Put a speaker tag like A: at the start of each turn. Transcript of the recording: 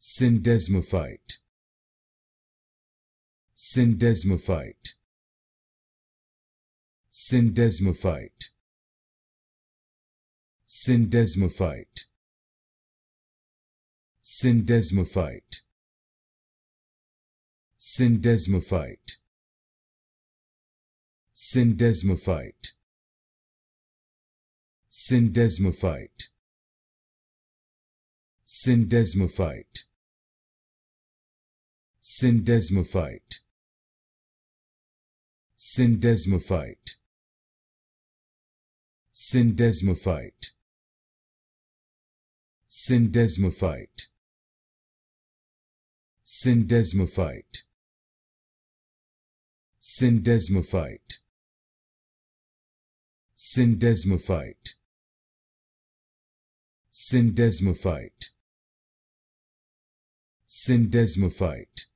A: syndesmophyte syndesmophyte syndesmophyte syndesmophyte syndesmophyte syndesmophyte syndesmophyte syndesmophyte syndesmophyte syndesmophyte syndesmophyte syndesmophyte syndesmophyte syndesmophyte syndesmophyte syndesmophyte syndesmophyte syndesmophyte